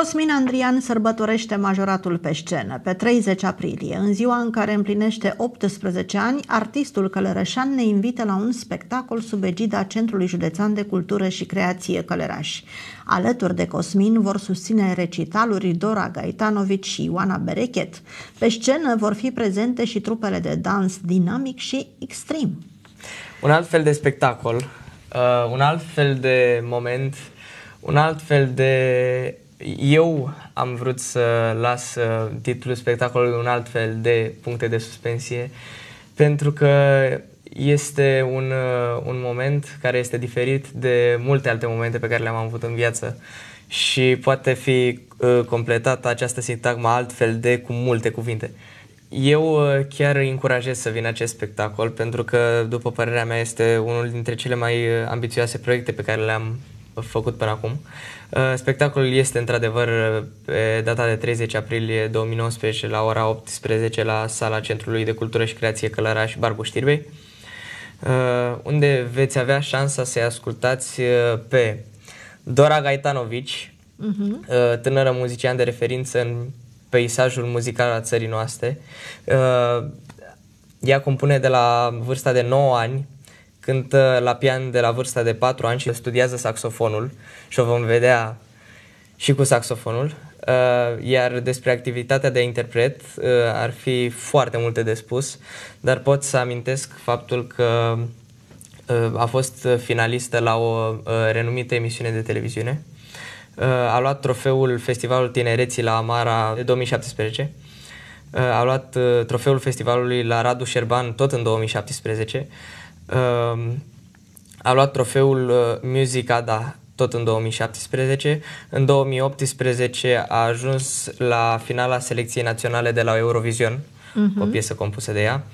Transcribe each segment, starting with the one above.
Cosmin Andrian sărbătorește majoratul pe scenă pe 30 aprilie. În ziua în care împlinește 18 ani, artistul călărășan ne invită la un spectacol sub egida Centrului Județean de Cultură și Creație Călăraș. Alături de Cosmin vor susține recitaluri Dora Gaitanovici și Ioana Berechet. Pe scenă vor fi prezente și trupele de dans dinamic și extrem. Un alt fel de spectacol, uh, un alt fel de moment, un alt fel de eu am vrut să las uh, titlul spectacolului un alt fel de puncte de suspensie, pentru că este un, uh, un moment care este diferit de multe alte momente pe care le-am avut în viață și poate fi uh, completată această sintagmă altfel de cu multe cuvinte. Eu chiar îi încurajez să vină acest spectacol pentru că, după părerea mea, este unul dintre cele mai ambițioase proiecte pe care le-am făcut până acum. Uh, spectacolul este într-adevăr pe data de 30 aprilie 2019 la ora 18 la sala Centrului de Cultură și Creație Călăraș Barbu Știrbei, uh, unde veți avea șansa să-i ascultați uh, pe Dora Gaitanovici, uh-huh. tânără muzician de referință în peisajul muzical al țării noastre. Ea compune de la vârsta de 9 ani cântă la pian de la vârsta de 4 ani și studiază saxofonul și o vom vedea și cu saxofonul. Uh, iar despre activitatea de interpret uh, ar fi foarte multe de spus, dar pot să amintesc faptul că uh, a fost finalistă la o renumită emisiune de televiziune. A luat trofeul Festivalul Tinereții la Amara 2017 a luat trofeul festivalului la Radu Șerban tot în 2017 Uh, a luat trofeul uh, Musica, da, tot în 2017. În 2018 a ajuns la finala selecției naționale de la Eurovision, uh-huh. o piesă compusă de ea.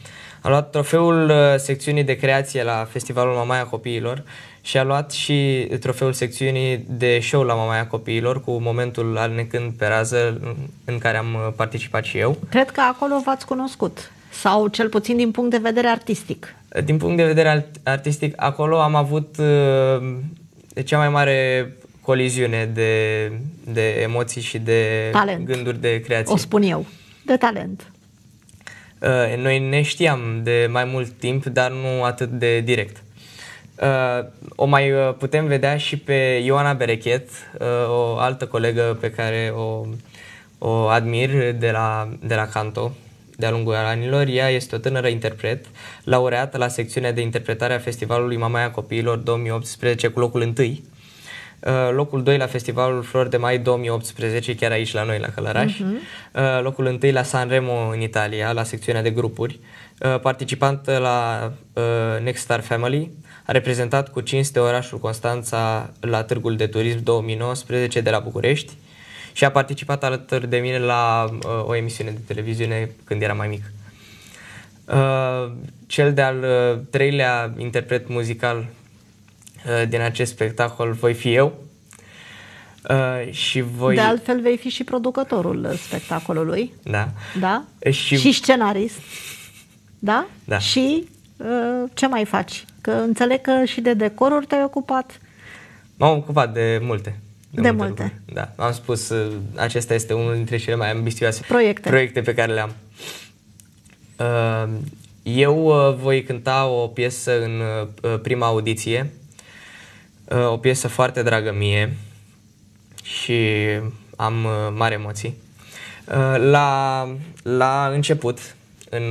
A luat trofeul uh, secțiunii de creație la Festivalul Mamaia Copiilor și a luat și trofeul secțiunii de show la Mamaia Copiilor cu momentul alnecând pe rază în care am uh, participat și eu. Cred că acolo v-ați cunoscut sau cel puțin din punct de vedere artistic. Din punct de vedere artistic, acolo am avut uh, cea mai mare coliziune de, de emoții și de talent. gânduri de creație. O spun eu, de talent. Uh, noi ne știam de mai mult timp, dar nu atât de direct. Uh, o mai putem vedea și pe Ioana Berechet, o altă colegă pe care o, o admir de la, de la Canto, de-a lungul anilor. Ea este o tânără interpret, laureată la secțiunea de interpretare a Festivalului Mamaia Copiilor 2018 cu locul 1 uh, locul 2 la Festivalul Flor de Mai 2018, chiar aici la noi, la Călăraș, uh-huh. locul 1 la Sanremo în Italia, la secțiunea de grupuri, uh, Participant la uh, Next Star Family, a reprezentat cu cinste orașul Constanța la Târgul de Turism 2019 de la București, și a participat alături de mine la uh, o emisiune de televiziune când era mai mic. Uh, cel de-al uh, treilea interpret muzical uh, din acest spectacol voi fi eu. Uh, și voi... De altfel vei fi și producătorul uh, spectacolului. Da. Da? Și, și scenarist. Da? da. Și uh, ce mai faci? Că înțeleg că și de decoruri te-ai ocupat. M-am ocupat de multe. De, de multe. multe. Da. Am spus, uh, acesta este unul dintre cele mai ambițioase proiecte, proiecte pe care le-am. Uh, eu uh, voi cânta o piesă în prima audiție, o piesă foarte dragă mie și am mari emoții. La, la început, în,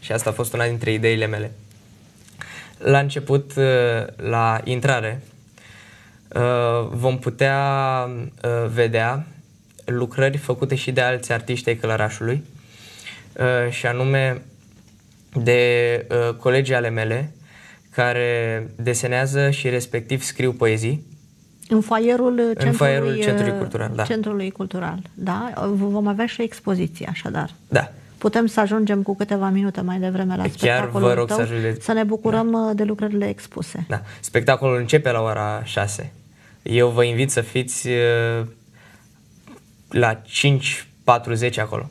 și asta a fost una dintre ideile mele, la început, la intrare, Uh, vom putea uh, vedea lucrări făcute și de alți artiști ai Călărașului uh, și anume de colegii ale mele care desenează și respectiv scriu poezii. În foaierul centrului, în foaierul centrului cultural, da. Centrului cultural, da. Vom avea și expoziție, așadar. Da. Putem să ajungem cu câteva minute mai devreme la Chiar spectacolul vă rog tău, să, ajungeți. să ne bucurăm da. de lucrările expuse. Da. Spectacolul începe la ora 6 eu vă invit să fiți eh, la 5.40 acolo.